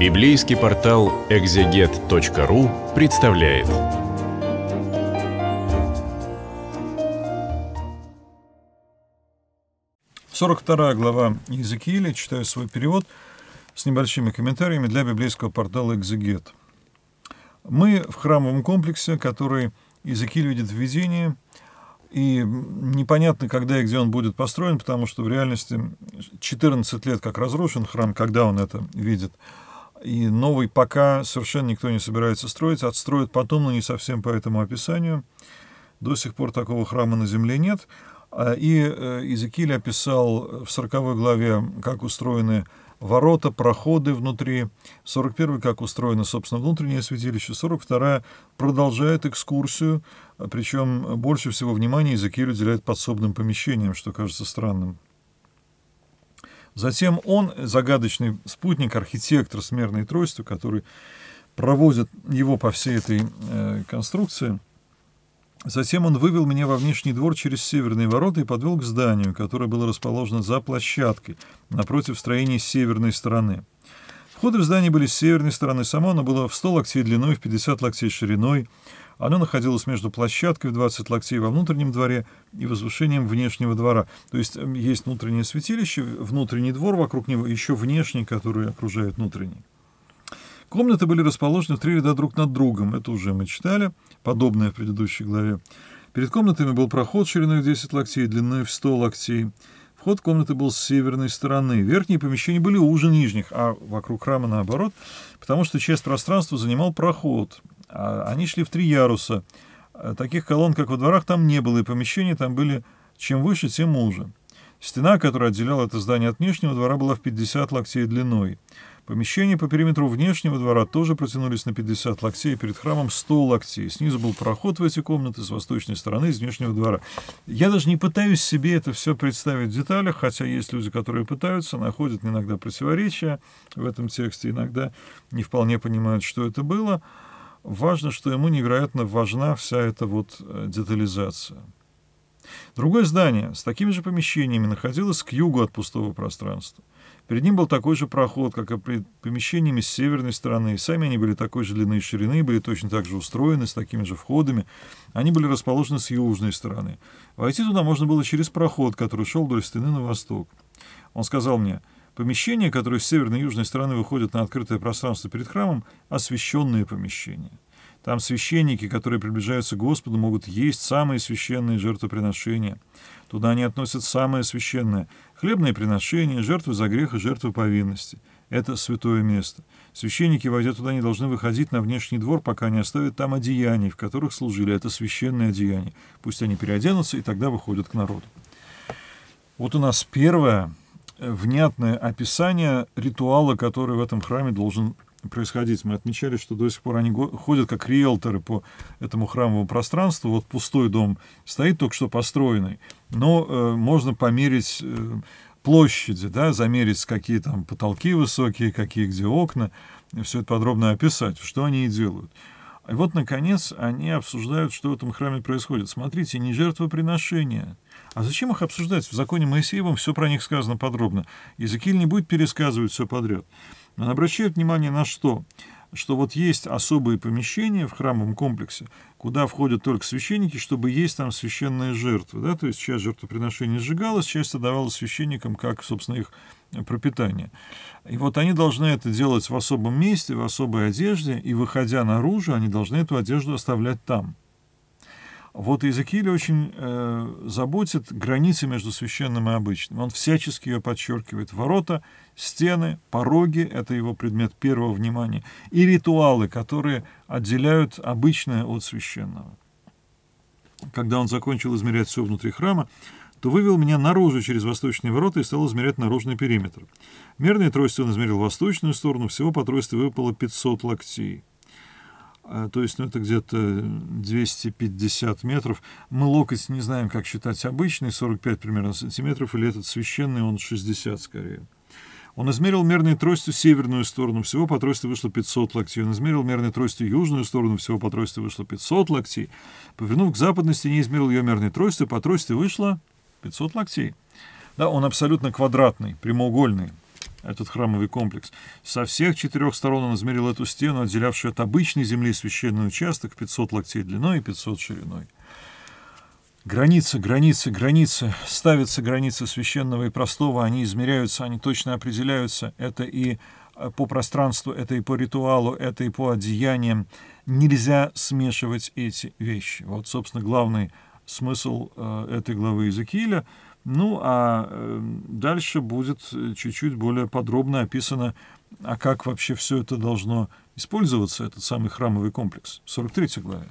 Библейский портал экзегет.ру представляет. Сорок вторая глава Иезекииля, читаю свой перевод с небольшими комментариями для библейского портала «Экзегет». Мы в храмовом комплексе, который Иезекииль видит в видении, и непонятно, когда и где он будет построен, потому что в реальности 14 лет как разрушен храм, когда он это видит – и новый пока совершенно никто не собирается строить. Отстроят потом, но не совсем по этому описанию. До сих пор такого храма на земле нет. А, и э, Иезекииль описал в 40 главе, как устроены ворота, проходы внутри. 41 как устроено, собственно, внутреннее святилище. 42 продолжает экскурсию, причем больше всего внимания Иезекииль уделяет подсобным помещениям, что кажется странным. Затем он, загадочный спутник, архитектор смерной трости, который проводит его по всей этой э, конструкции. Затем он вывел меня во внешний двор через северные ворота и подвел к зданию, которое было расположено за площадкой, напротив строения северной стороны. Входы в здание были с северной стороны. Само оно было в 100 локтей длиной, в 50 локтей шириной. Она находилась между площадкой в 20 локтей во внутреннем дворе и возвышением внешнего двора. То есть есть внутреннее святилище, внутренний двор вокруг него, еще внешний, который окружает внутренний. Комнаты были расположены в три ряда друг над другом. Это уже мы читали, подобное в предыдущей главе. Перед комнатами был проход шириной в 10 локтей, длиной в 100 локтей. Вход комнаты был с северной стороны. Верхние помещения были уже нижних, а вокруг храма наоборот, потому что часть пространства занимал проход. А они шли в три яруса. Э, таких колонн, как во дворах, там не было, и помещения там были чем выше, тем уже. Стена, которая отделяла это здание от внешнего двора, была в 50 локтей длиной. Помещения по периметру внешнего двора тоже протянулись на 50 локтей, перед храмом 100 локтей. Снизу был проход в эти комнаты с восточной стороны, из внешнего двора. Я даже не пытаюсь себе это все представить в деталях, хотя есть люди, которые пытаются, находят иногда противоречия в этом тексте, иногда не вполне понимают, что это было важно, что ему невероятно важна вся эта вот э, детализация. Другое здание с такими же помещениями находилось к югу от пустого пространства. Перед ним был такой же проход, как и перед помещениями с северной стороны. И сами они были такой же длины и ширины, были точно так же устроены, с такими же входами. Они были расположены с южной стороны. Войти туда можно было через проход, который шел вдоль стены на восток. Он сказал мне, — Помещения, которые с северной и южной стороны выходят на открытое пространство перед храмом, освященные помещения. Там священники, которые приближаются к Господу, могут есть самые священные жертвоприношения. Туда они относят самое священное — хлебные приношения, жертвы за грех и жертвы повинности. Это святое место. Священники, войдя туда, не должны выходить на внешний двор, пока не оставят там одеяний, в которых служили. Это священные одеяния. Пусть они переоденутся и тогда выходят к народу. Вот у нас первое внятное описание ритуала, который в этом храме должен происходить. Мы отмечали, что до сих пор они ходят как риэлторы по этому храмовому пространству. Вот пустой дом стоит, только что построенный, но э, можно померить э, площади, да, замерить, какие там потолки высокие, какие где окна, все это подробно описать, что они и делают. И вот, наконец, они обсуждают, что в этом храме происходит. Смотрите, не жертвоприношение. А зачем их обсуждать? В законе Моисеевом все про них сказано подробно. Иезекииль не будет пересказывать все подряд. Он обращает внимание на что? что вот есть особые помещения в храмовом комплексе, куда входят только священники, чтобы есть там священные жертвы. Да? То есть часть жертвоприношений сжигалась, часть отдавалась священникам как, собственно, их э, пропитание. И вот они должны это делать в особом месте, в особой одежде, и, выходя наружу, они должны эту одежду оставлять там. Вот Иезекииль очень э, заботит границы между священным и обычным. Он всячески ее подчеркивает. Ворота, стены, пороги — это его предмет первого внимания. И ритуалы, которые отделяют обычное от священного. Когда он закончил измерять все внутри храма, то вывел меня наружу через восточные ворота и стал измерять наружный периметр. Мерной тростью он измерил восточную сторону, всего по трости выпало 500 локтей. А, то есть ну, это где-то 250 метров. Мы локоть не знаем, как считать обычный, 45 примерно сантиметров, или этот священный, он 60 скорее. Он измерил мерной тростью северную сторону, всего по трости вышло 500 локтей. Он измерил мерной тростью южную сторону, всего по трости вышло 500 локтей. Повернув к западной стене, измерил ее мерной тростью, по трости вышло 500 локтей. Да, он абсолютно квадратный, прямоугольный этот храмовый комплекс. Со всех четырех сторон он измерил эту стену, отделявшую от обычной земли священный участок 500 локтей длиной и 500 шириной. Границы, границы, границы. Ставятся границы священного и простого, они измеряются, они точно определяются. Это и э, по пространству, это и по ритуалу, это и по одеяниям. Нельзя смешивать эти вещи. Вот, собственно, главный смысл э, этой главы Иезекииля — ну, а э, дальше будет э, чуть-чуть более подробно описано, а как вообще все это должно использоваться, этот самый храмовый комплекс, в 43 главе.